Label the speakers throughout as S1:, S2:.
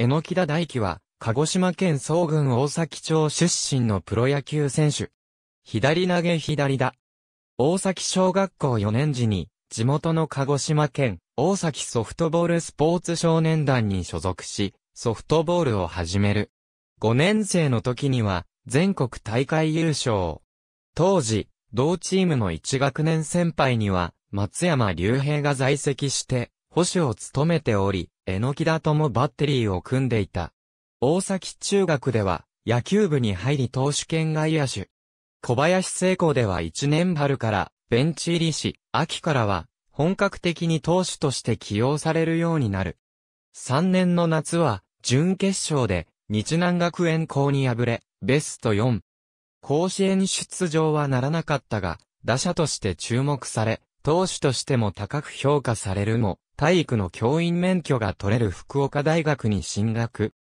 S1: 榎田大輝は、鹿児島県総群大崎町出身のプロ野球選手。左投げ左だ。大崎小学校4年時に、地元の鹿児島県、大崎ソフトボールスポーツ少年団に所属し、ソフトボールを始める。5年生の時には、全国大会優勝。当時、同チームの1学年先輩には、松山隆平が在籍して、保守を務めており、榎田ともバッテリーを組んでいた。大崎中学では野球部に入り投手兼外野手。小林聖光では1年春からベンチ入りし、秋からは本格的に投手として起用されるようになる。3年の夏は準決勝で日南学園校に敗れ、ベスト4。甲子園出場はならなかったが、打者として注目され、投手としても高く評価されるも、体育の教員免許が取れる福岡大学に進学。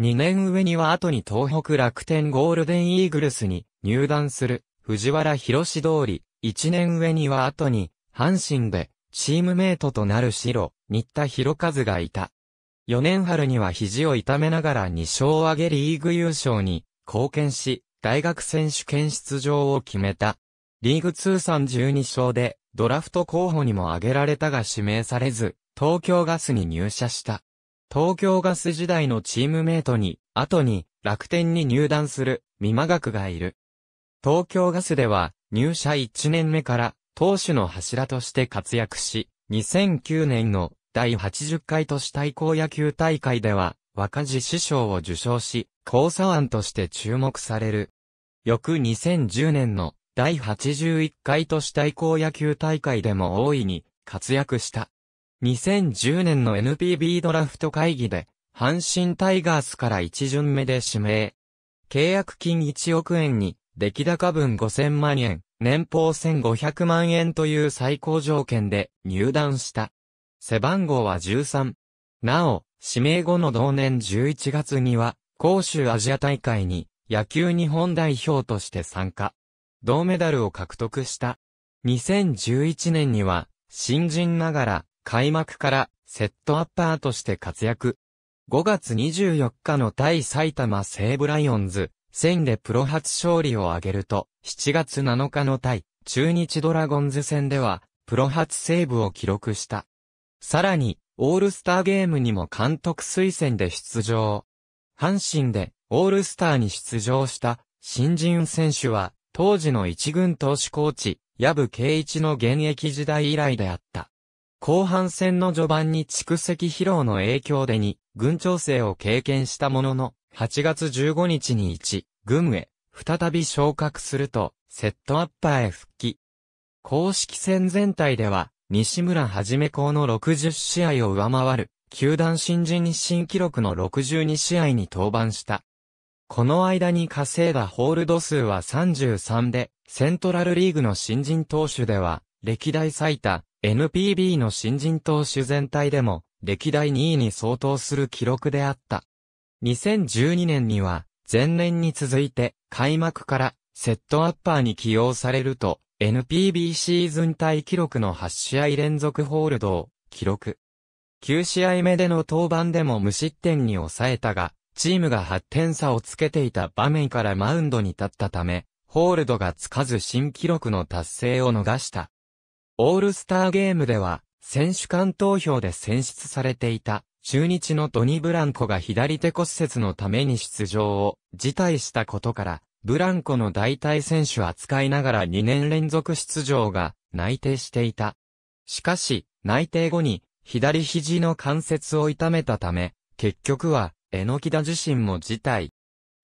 S1: 2年上には後に東北楽天ゴールデンイーグルスに入団する藤原博士通り、1年上には後に阪神でチームメイトとなる白、新田博和がいた。4年春には肘を痛めながら2勝を挙げリーグ優勝に貢献し、大学選手権出場を決めた。リーグ通算12勝で、ドラフト候補にも挙げられたが指名されず、東京ガスに入社した。東京ガス時代のチームメイトに、後に楽天に入団する美馬学がいる。東京ガスでは入社1年目から投手の柱として活躍し、2009年の第80回都市対抗野球大会では若寺師匠を受賞し、交差案として注目される。翌2010年の第81回都市対抗野球大会でも大いに活躍した。2010年の NPB ドラフト会議で、阪神タイガースから一巡目で指名。契約金1億円に、出来高分5000万円、年俸1500万円という最高条件で入団した。背番号は13。なお、指名後の同年11月には、杭州アジア大会に野球日本代表として参加。銅メダルを獲得した。2011年には、新人ながら開幕からセットアッパーとして活躍。5月24日の対埼玉西武ライオンズ戦でプロ初勝利を挙げると、7月7日の対中日ドラゴンズ戦では、プロ初セーブを記録した。さらに、オールスターゲームにも監督推薦で出場。阪神でオールスターに出場した新人選手は、当時の一軍投手コーチ、矢部圭一の現役時代以来であった。後半戦の序盤に蓄積疲労の影響でに、軍調整を経験したものの、8月15日に1、軍へ、再び昇格すると、セットアッパーへ復帰。公式戦全体では、西村はじめ校の60試合を上回る、球団新人日新記録の62試合に登板した。この間に稼いだホールド数は33で、セントラルリーグの新人投手では、歴代最多、NPB の新人投手全体でも、歴代2位に相当する記録であった。2012年には、前年に続いて、開幕から、セットアッパーに起用されると、NPB シーズン対記録の8試合連続ホールドを、記録。9試合目での登板でも無失点に抑えたが、チームが8点差をつけていた場面からマウンドに立ったため、ホールドがつかず新記録の達成を逃した。オールスターゲームでは、選手間投票で選出されていた、中日のドニ・ブランコが左手骨折のために出場を辞退したことから、ブランコの代替選手扱いながら2年連続出場が内定していた。しかし、内定後に左肘の関節を痛めたため、結局は、榎田自身も辞退。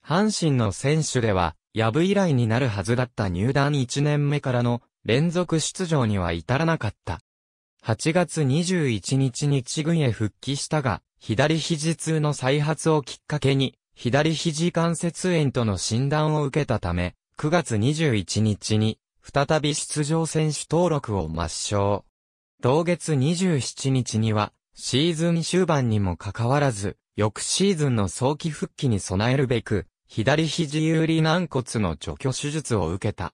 S1: 阪神の選手では、ヤブ以来になるはずだった入団1年目からの連続出場には至らなかった。8月21日に地軍へ復帰したが、左肘痛の再発をきっかけに、左肘関節炎との診断を受けたため、9月21日に、再び出場選手登録を抹消。同月27日には、シーズン終盤にもかかわらず、翌シーズンの早期復帰に備えるべく、左肘有利軟骨の除去手術を受けた。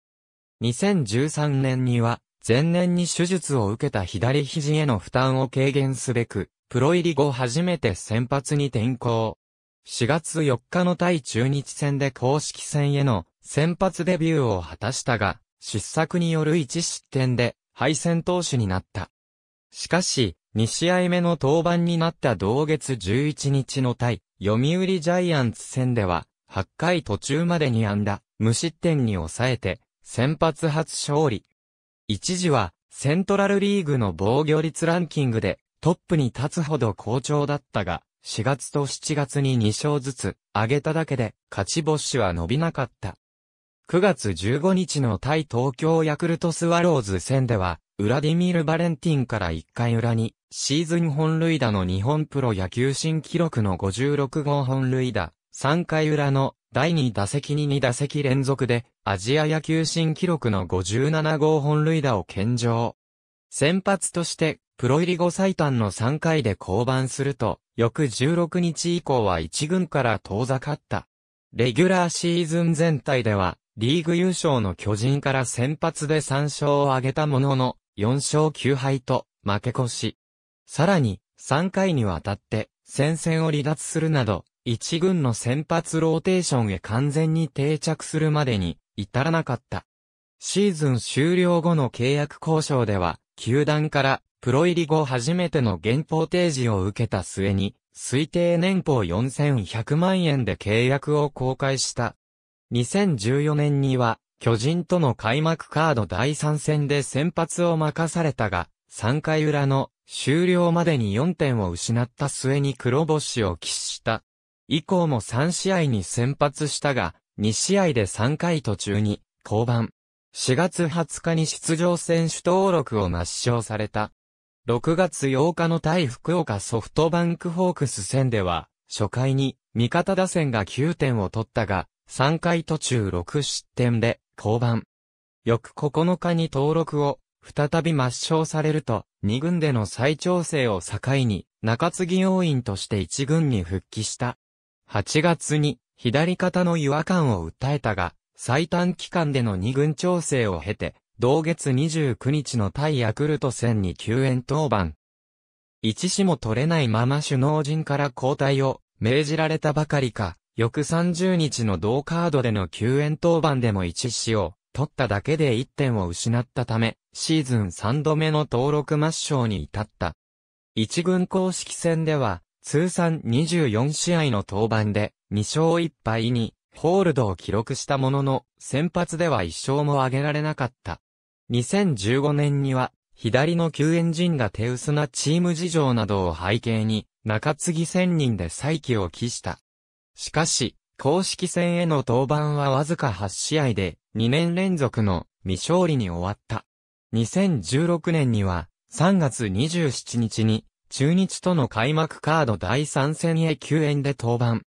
S1: 2013年には、前年に手術を受けた左肘への負担を軽減すべく、プロ入り後初めて先発に転向。4月4日の対中日戦で公式戦への先発デビューを果たしたが、失策による1失点で敗戦投手になった。しかし、2試合目の登板になった同月11日の対、読売ジャイアンツ戦では、8回途中までに安打、無失点に抑えて、先発初勝利。一時は、セントラルリーグの防御率ランキングで、トップに立つほど好調だったが、4月と7月に2勝ずつ、上げただけで、勝ち星は伸びなかった。9月15日の対東京ヤクルトスワローズ戦では、ウラディミール・バレンティンから1回裏に、シーズン本塁打の日本プロ野球新記録の56号本塁打、3回裏の第2打席に2打席連続で、アジア野球新記録の57号本塁打を献上。先発として、プロ入り後最短の3回で降板すると、翌16日以降は1軍から遠ざかった。レギュラーシーズン全体では、リーグ優勝の巨人から先発で3勝を挙げたものの、4勝9敗と、負け越し。さらに、3回にわたって、戦線を離脱するなど、一軍の先発ローテーションへ完全に定着するまでに至らなかった。シーズン終了後の契約交渉では、球団からプロ入り後初めての原法提示を受けた末に、推定年俸4100万円で契約を公開した。2014年には、巨人との開幕カード第3戦で先発を任されたが、3回裏の終了までに4点を失った末に黒星を喫し以降も3試合に先発したが、2試合で3回途中に、降板。4月20日に出場選手登録を抹消された。6月8日の対福岡ソフトバンクホークス戦では、初回に味方打線が9点を取ったが、3回途中6失点で降板。翌9日に登録を再び抹消されると、2軍での再調整を境に、中継ぎ要員として1軍に復帰した。8月に左肩の違和感を訴えたが、最短期間での二軍調整を経て、同月29日の対ヤクルト戦に救援登板。一死も取れないまま首脳陣から交代を命じられたばかりか、翌30日の同カードでの救援登板でも一死を取っただけで1点を失ったため、シーズン3度目の登録抹消に至った。一軍公式戦では、通算24試合の登板で、2勝1敗に、ホールドを記録したものの、先発では1勝も挙げられなかった。2015年には、左の救援陣が手薄なチーム事情などを背景に、中継ぎ1000人で再起を期した。しかし、公式戦への登板はわずか8試合で、2年連続の未勝利に終わった。2016年には、3月27日に中日との開幕カード第3戦へ救援で登板。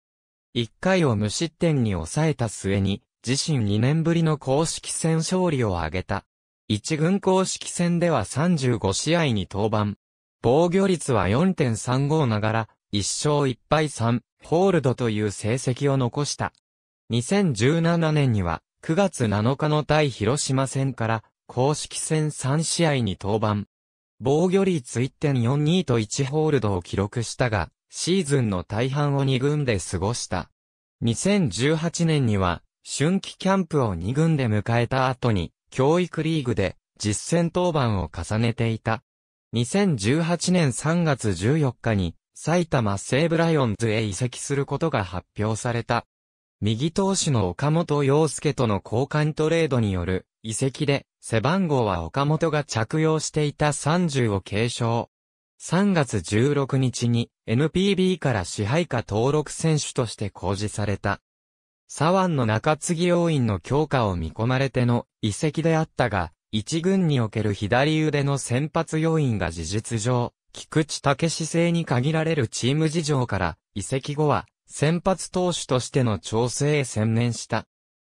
S1: 1回を無失点に抑えた末に、自身2年ぶりの公式戦勝利を挙げた。1軍公式戦では35試合に登板。防御率は4.35ながら、1勝1敗3、ホールドという成績を残した。2017年には、9月7日の対広島戦から、公式戦3試合に登板。防御率1.42と1ホールドを記録したが、シーズンの大半を2軍で過ごした。2018年には、春季キャンプを2軍で迎えた後に、教育リーグで実戦登板を重ねていた。2018年3月14日に、埼玉西武ライオンズへ移籍することが発表された。右投手の岡本洋介との交換トレードによる遺跡で、背番号は岡本が着用していた30を継承。3月16日に NPB から支配下登録選手として公示された。左腕の中継ぎ要員の強化を見込まれての遺跡であったが、一軍における左腕の先発要員が事実上、菊池武史制に限られるチーム事情から、遺跡後は先発投手としての調整へ専念した。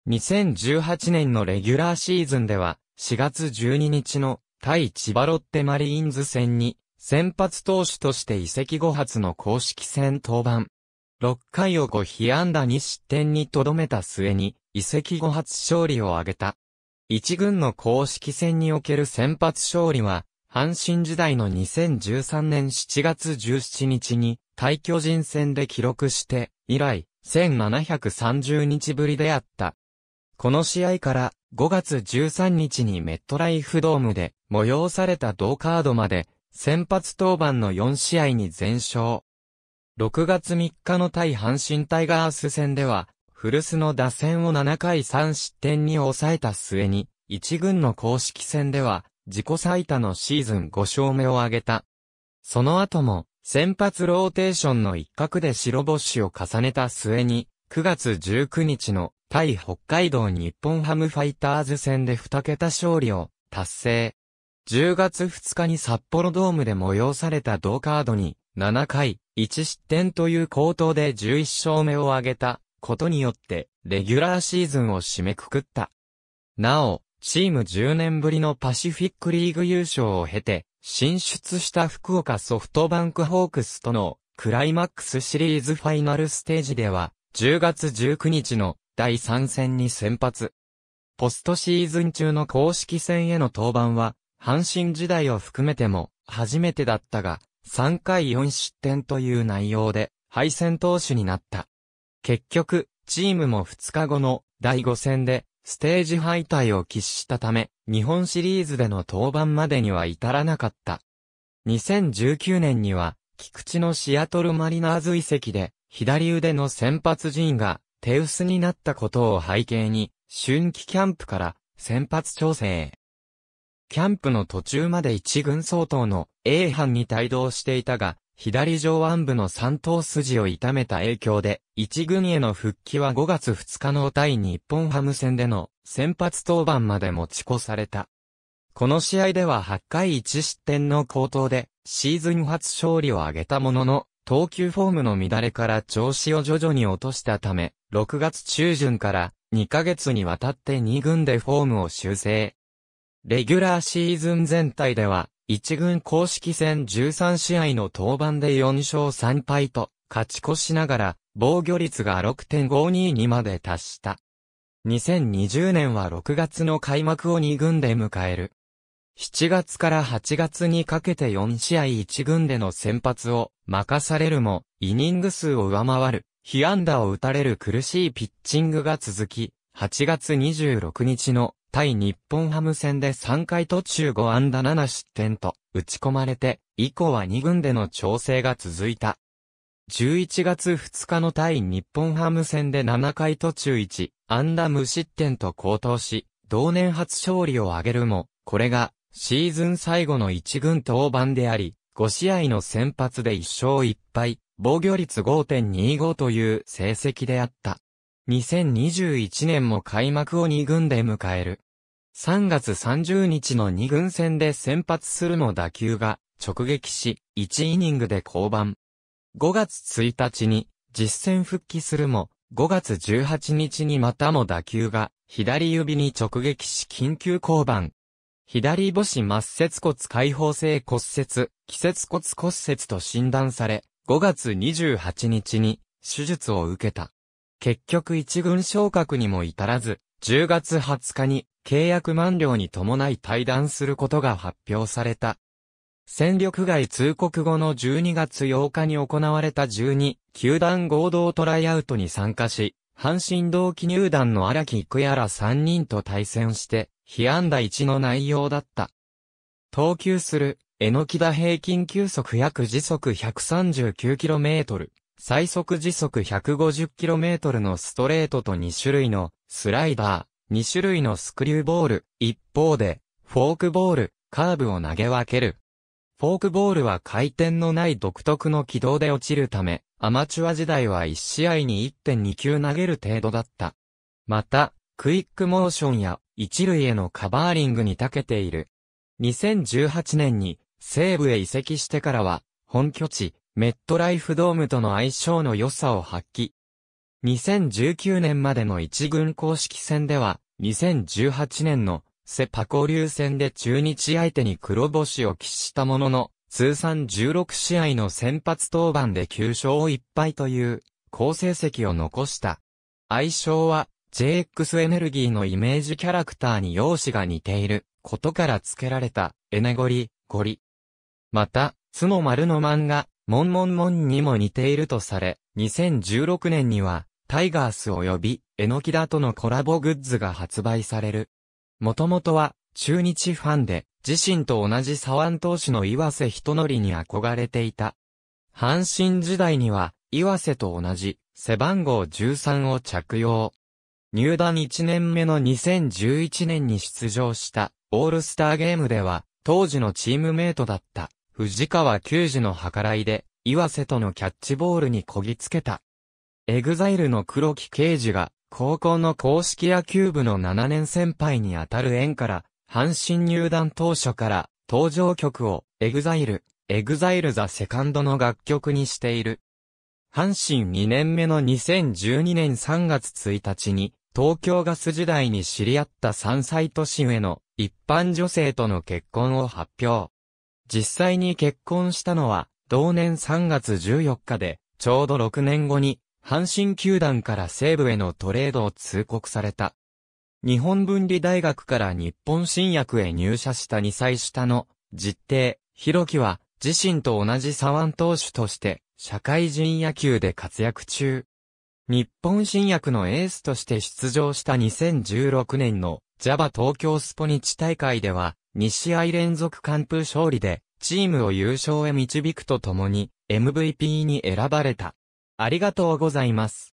S1: 2018年のレギュラーシーズンでは、4月12日の対千葉ロッテマリーンズ戦に、先発投手として移籍後初の公式戦登板。6回を5被安打2失点にとどめた末に、移籍後初勝利を挙げた。一軍の公式戦における先発勝利は、阪神時代の2013年7月17日に、対巨人戦で記録して、以来、1730日ぶりであった。この試合から5月13日にメットライフドームで催された同カードまで先発登板の4試合に全勝。6月3日の対阪神タイガース戦では、古巣の打線を7回3失点に抑えた末に、1軍の公式戦では自己最多のシーズン5勝目を挙げた。その後も先発ローテーションの一角で白星を重ねた末に、9月19日の対北海道日本ハムファイターズ戦で2桁勝利を達成。10月2日に札幌ドームで催された同カードに7回1失点という高騰で11勝目を挙げたことによってレギュラーシーズンを締めくくった。なお、チーム10年ぶりのパシフィックリーグ優勝を経て進出した福岡ソフトバンクホークスとのクライマックスシリーズファイナルステージでは10月19日の第3戦に先発。ポストシーズン中の公式戦への登板は、阪神時代を含めても初めてだったが、3回4失点という内容で敗戦投手になった。結局、チームも2日後の第5戦でステージ敗退を喫したため、日本シリーズでの登板までには至らなかった。2019年には、菊池のシアトルマリナーズ遺跡で、左腕の先発陣が手薄になったことを背景に、春季キャンプから先発調整。キャンプの途中まで一軍相当の A 班に帯同していたが、左上腕部の三頭筋を痛めた影響で、一軍への復帰は5月2日の対日本ハム戦での先発登板まで持ち越された。この試合では8回1失点の好投で、シーズン初勝利を挙げたものの、投球フォームの乱れから調子を徐々に落としたため、6月中旬から2ヶ月にわたって2軍でフォームを修正。レギュラーシーズン全体では、1軍公式戦13試合の登板で4勝3敗と、勝ち越しながら、防御率が6.52にまで達した。2020年は6月の開幕を2軍で迎える。7月から8月にかけて4試合1軍での先発を任されるも、イニング数を上回る、被安打を打たれる苦しいピッチングが続き、8月26日の対日本ハム戦で3回途中5安打7失点と打ち込まれて、以降は2軍での調整が続いた。11月2日の対日本ハム戦で7回途中1安打無失点と高騰し、同年初勝利を挙げるも、これがシーズン最後の一軍登板であり、5試合の先発で1勝1敗、防御率5.25という成績であった。2021年も開幕を2軍で迎える。3月30日の2軍戦で先発するも打球が直撃し、1イニングで降板。5月1日に実戦復帰するも、5月18日にまたも打球が左指に直撃し緊急降板。左母子末節骨解放性骨折、季節骨骨折と診断され、5月28日に手術を受けた。結局一軍昇格にも至らず、10月20日に契約満了に伴い退団することが発表された。戦力外通告後の12月8日に行われた12球団合同トライアウトに参加し、阪神同期入団の荒木育也ら3人と対戦して、被安打1の内容だった。投球する、キダ。平均球速約時速 139km、最速時速 150km のストレートと2種類のスライダー、2種類のスクリューボール、一方で、フォークボール、カーブを投げ分ける。フォークボールは回転のない独特の軌道で落ちるため、アマチュア時代は1試合に1.2球投げる程度だった。また、クイックモーションや一塁へのカバーリングに長けている。2018年に西部へ移籍してからは、本拠地、メットライフドームとの相性の良さを発揮。2019年までの一軍公式戦では、2018年のセパ交流戦で中日相手に黒星を喫したものの、通算16試合の先発登板で9勝1敗という、好成績を残した。相性は、JX エネルギーのイメージキャラクターに容姿が似ていることから付けられたエネゴリ、ゴリ。また、つマ丸の漫画、モンモンモンにも似ているとされ、2016年には、タイガース及び、エノキダとのコラボグッズが発売される。もともとは、中日ファンで、自身と同じ左腕投手の岩瀬人則に憧れていた。阪神時代には、岩瀬と同じ、背番号13を着用。入団1年目の2011年に出場したオールスターゲームでは、当時のチームメイトだった藤川球児の計らいで、岩瀬とのキャッチボールにこぎつけた。エグザイルの黒木啓事が、高校の公式野球部の7年先輩にあたる縁から、阪神入団当初から、登場曲を、エグザイル、エグザイルザセカンドの楽曲にしている。阪神2年目の2012年3月1日に、東京ガス時代に知り合った3歳年上の一般女性との結婚を発表。実際に結婚したのは、同年3月14日で、ちょうど6年後に、阪神球団から西部へのトレードを通告された。日本分離大学から日本新薬へ入社した2歳下の実弟、弘樹は自身と同じ左腕投手として社会人野球で活躍中。日本新薬のエースとして出場した2016年の JAVA 東京スポニチ大会では2試合連続完封勝利でチームを優勝へ導くとともに MVP に選ばれた。ありがとうございます。